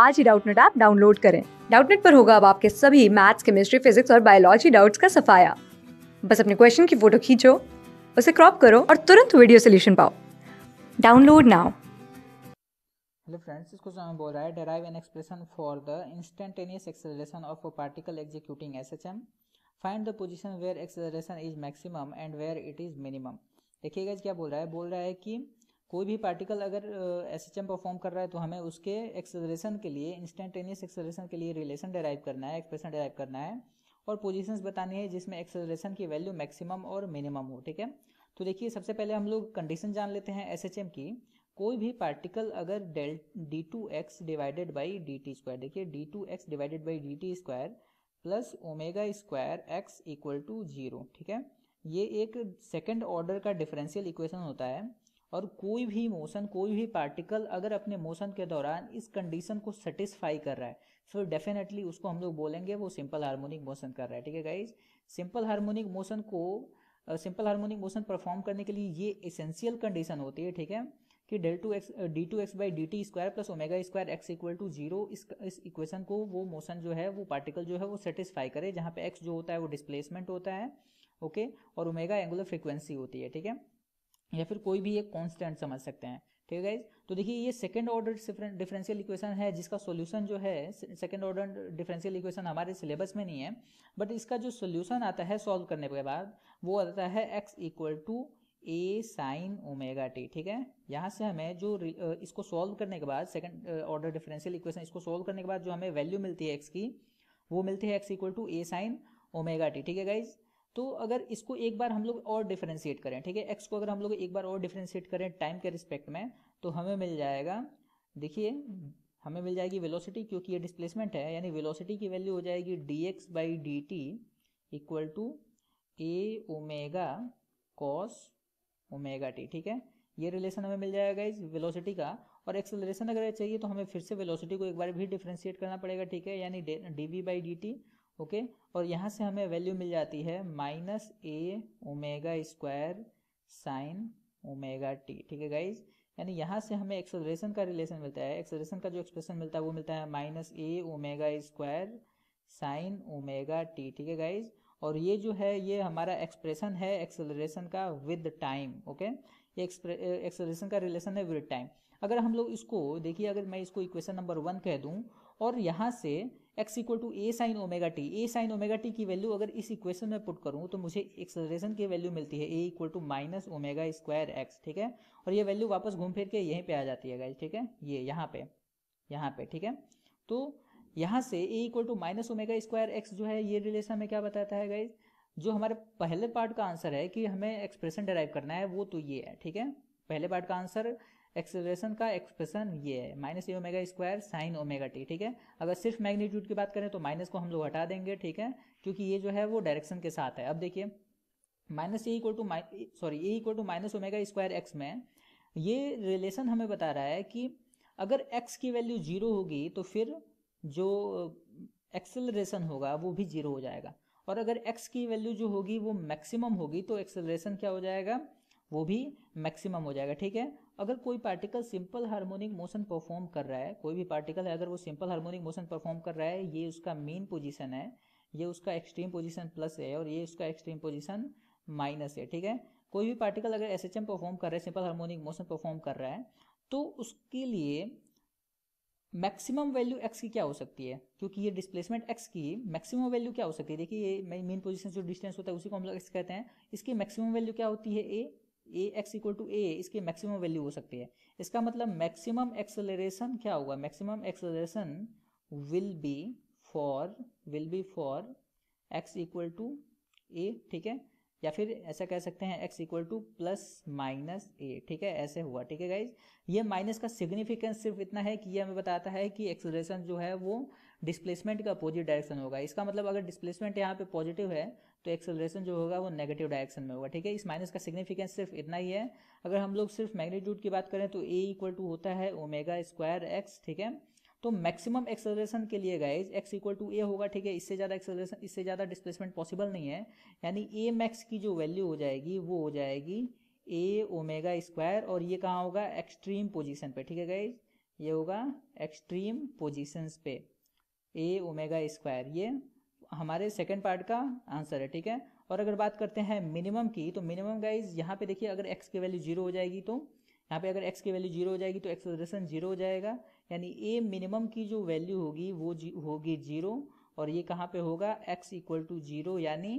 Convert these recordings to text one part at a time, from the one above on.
आज ही Doubtnut app download करें डाउटनेट पर होगा अब आपके सभी मैथ्स केमिस्ट्री फिजिक्स और बायोलॉजी डाउट्स का सफाया बस अपने क्वेश्चन की फोटो खींचो उसे क्रॉप करो और तुरंत वीडियो सोल्यूशन पाओ डाउनलोड नाउ हेलो फ्रेंड्स इस क्वेश्चन में बोल रहा है derive an expression for the instantaneous acceleration of a particle executing S H M find the position where acceleration is maximum and where it is minimum देखिएगा क्या बोल रहा है बोल रहा है कि कोई भी पार्टिकल अगर एस एच एम परफॉर्म कर रहा है तो हमें उसके एक्सेलरेशन के लिए इंस्टेंटेनियस एक्सेलरेशन के लिए रिलेशन डेराइव करना है एक्सप्रेशन डेराइव करना है और पोजीशंस बतानी है जिसमें एक्सेलरेशन की वैल्यू मैक्सिमम और मिनिमम हो ठीक है तो देखिए सबसे पहले हम लोग कंडीशन जान लेते हैं एस एच एम की कोई भी पार्टिकल अगर del d two x divided by d t square देखिए d two x divided by d t square plus omega square x equal to zero ठीक है ये एक सेकेंड ऑर्डर का डिफरेंशियल इक्वेशन होता है और कोई भी मोशन कोई भी पार्टिकल अगर अपने मोशन के दौरान इस कंडीशन को सेटिस्फाई कर रहा है फिर डेफिनेटली उसको हम लोग बोलेंगे वो सिंपल हार्मोनिक मोशन कर रहा है ठीक है गाइज सिंपल हार्मोनिक मोशन को सिंपल हार्मोनिक मोशन परफॉर्म करने के लिए ये एसेंशियल कंडीशन होती है ठीक है कि del two x d two x by d t square plus omega square x equal to zero इस इक्वेशन को वो मोशन जो है वो पार्टिकल जो है वो सेटिस्फाई करे जहाँ पे एक्स जो होता है वो डिस्प्लेसमेंट होता है ओके okay? और ओमेगा एंगुलर फ्रिक्वेंसी होती है ठीक है या फिर कोई भी एक कॉन्स्टेंट समझ सकते हैं ठीक है गाइज तो देखिए ये सेकेंड ऑर्डर डिफरेंशियल इक्वेशन है जिसका सॉल्यूशन जो है सेकेंड ऑर्डर डिफरेंशियल इक्वेशन हमारे सिलेबस में नहीं है बट इसका जो सॉल्यूशन आता है सॉल्व करने के बाद वो आता है x equal to a sine omega t ठीक है यहाँ से हमें जो इसको सॉल्व करने के बाद सेकेंड ऑर्डर डिफरेंशियल इक्वेशन इसको सॉल्व करने के बाद जो हमें वैल्यू मिलती है एक्स की वो मिलती है x equal to a sine omega t ठीक है गाइज तो अगर इसको एक बार हम लोग और डिफ्रेंशिएट करें ठीक है एक्स को अगर हम लोग एक बार और डिफ्रेंशिएट करें टाइम के रिस्पेक्ट में तो हमें मिल जाएगा देखिए हमें मिल जाएगी वेलोसिटी क्योंकि ये डिस्प्लेसमेंट है यानी वेलोसिटी की वैल्यू हो जाएगी d x by d t equal to a omega cos omega t ठीक है ये रिलेशन हमें मिल जाएगा इस वेलोसिटी का और एक्सेलरेशन अगर चाहिए तो हमें फिर से वेलोसिटी को एक बार भी डिफ्रेंशिएट करना पड़ेगा ठीक है यानी d v by d t okay और यहाँ से हमें वैल्यू मिल जाती है minus a omega square sine omega t ठीक है गाइज यानी यहाँ से हमें एक्सेलरेशन का रिलेशन मिलता है एक्सेलरेशन का जो एक्सप्रेशन मिलता है वो मिलता है minus a omega square sine omega t ठीक है गाइज और ये जो है ये हमारा एक्सप्रेशन है एक्सेलरेशन का विद टाइम ओके ये एक्सेलरेशन का रिलेशन है विद टाइम अगर हम लोग इसको देखिए अगर मैं इसको इक्वेशन नंबर वन कह दूँ और यहाँ से x equal to a sine omega t a sine omega t की वैल्यू अगर इस इक्वेशन में पुट करूँ तो मुझे एक्सलेशन की वैल्यू मिलती है a equal to minus omega square x ठीक है और ये वैल्यू वापस घूम फिर के यहीं पे आ जाती है गाइज ठीक है ये यहाँ पे यहाँ पे ठीक है तो यहाँ से a equal to minus omega square x जो है ये रिलेशन हमें क्या बताता है गाइज जो हमारे पहले पार्ट का आंसर है कि हमें एक्सप्रेशन डराइव करना है वो तो ये है ठीक है पहले पार्ट का आंसर एक्सेलरेशन का एक्सप्रेशन ये है minus a omega square sine omega t ठीक है अगर सिर्फ मैग्नीट्यूड की बात करें तो माइनस को हम लोग हटा देंगे ठीक है क्योंकि ये जो है वो डायरेक्शन के साथ है अब देखिए minus a equal to sorry a equal to minus omega square x में ये रिलेशन हमें बता रहा है कि अगर एक्स की वैल्यू जीरो होगी तो फिर जो एक्सेलरेशन होगा वो भी जीरो हो जाएगा और अगर एक्स की वैल्यू जो होगी वो मैक्सिमम होगी तो एक्सेलरेशन क्या हो जाएगा वो भी मैक्सिमम हो जाएगा ठीक है अगर कोई particle simple harmonic motion perform कर रहा है कोई भी पार्टिकल है अगर वो सिंपल हार्मोनिक मोशन परफॉर्म कर रहा है ये उसका मेन पोजीशन है ये उसका एक्सट्रीम पोजीशन प्लस है और ये उसका एक्सट्रीम पोजीशन माइनस है ठीक है कोई भी पार्टिकल अगर एस एच एम परफॉर्म कर रहा है सिंपल हारमोनिक मोशन परफॉर्म कर रहा है तो उसके लिए मैक्सिमम वैल्यू एक्स की क्या हो सकती है क्योंकि ये डिस्प्लेसमेंट एक्स की मैक्सिमम वैल्यू क्या हो सकती है देखिए ये मेन पोजीशन जो डिस्टेंस होता है उसी को हम लोग एक्स कहते हैं इसकी मैक्सिमम वैल्यू क्या होती है a a x equal to a इसकी मैक्सिमम वैल्यू हो सकती है इसका मतलब मैक्सिमम एक्सेलरेशन क्या होगा maximum acceleration will be for will be for x equal to a ठीक है या फिर ऐसा कह सकते हैं x equal to plus minus a ठीक है ऐसे हुआ ठीक है गाइज ये माइनस का सिग्निफिकेंस सिर्फ इतना है कि ये हमें बताता है कि एक्सलेशन जो है वो डिस्प्लेसमेंट का अपोजिट डायरेक्शन होगा इसका मतलब अगर डिस्प्लेसमेंट यहाँ पे पॉजिटिव है तो एक्सेलरेशन जो होगा वो नेगेटिव डायरेक्शन में होगा ठीक है इस माइनस का सिग्निफिकेंस सिर्फ इतना ही है अगर हम लोग सिर्फ मैग्नीट्यूड की बात करें तो ए इक्वल टू होता है ओमेगा स्क्वायर एक्स ठीक है तो मैक्सिमम एक्सेलरेशन के लिए guys x equal to a होगा ठीक है इससे ज़्यादा एक्सेलरेशन इससे ज़्यादा डिस्प्लेसमेंट पॉसिबल नहीं है यानी ए मैक्स की जो वैल्यू हो जाएगी वो हो जाएगी ए ओमेगा स्क्वायर और ये कहाँ होगा एक्सट्रीम पोजिशन पे ठीक है गाइज ये होगा एक्सट्रीम पोजिशन पे ए ओमेगा स्क्वायर ये हमारे सेकेंड पार्ट का आंसर है ठीक है और अगर बात करते हैं मिनिमम की तो मिनिमम गाइज यहाँ पे देखिए अगर एक्स की वैल्यू जीरो हो जाएगी तो यहाँ पे अगर एक्स की वैल्यू जीरो हो जाएगी तो एक्सलेशन जीरो हो जाएगा यानी ए मिनिमम की जो वैल्यू होगी वो जी, होगी जीरो और ये कहाँ पे होगा एक्स इक्वल टू जीरो यानी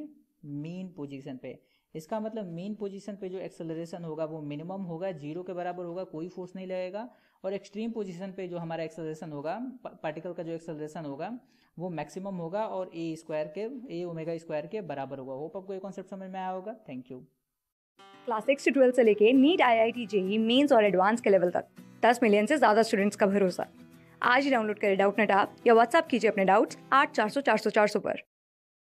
मीन पोजिशन पे इसका मतलब मीन पोजिशन पे जो एक्सेलरेशन होगा वो मिनिमम होगा जीरो के बराबर होगा कोई फोर्स नहीं लगेगा और एक्सट्रीम पोजिशन पे जो हमारा एक्सलेशन होगा पार्टिकल का जो एक्सलेशन होगा वो मैक्सिमम होगा और ए स्क्वायर के ए ओमेगा स्क्वायर के बराबर होगा होप आपको ये कॉन्सेप्ट समझ में आया होगा थैंक यू क्लास सिक्स से ट्वेल्थ से लेके NEET I I T JEE mains और एडवांस के लेवल तक दस मिलियन से ज़्यादा स्टूडेंट्स का भरोसा आज ही डाउनलोड करें डाउट नेट आप या व्हाट्सअप कीजिए अपने डाउट्स आठ चार सौ चार सौ चार सौ पर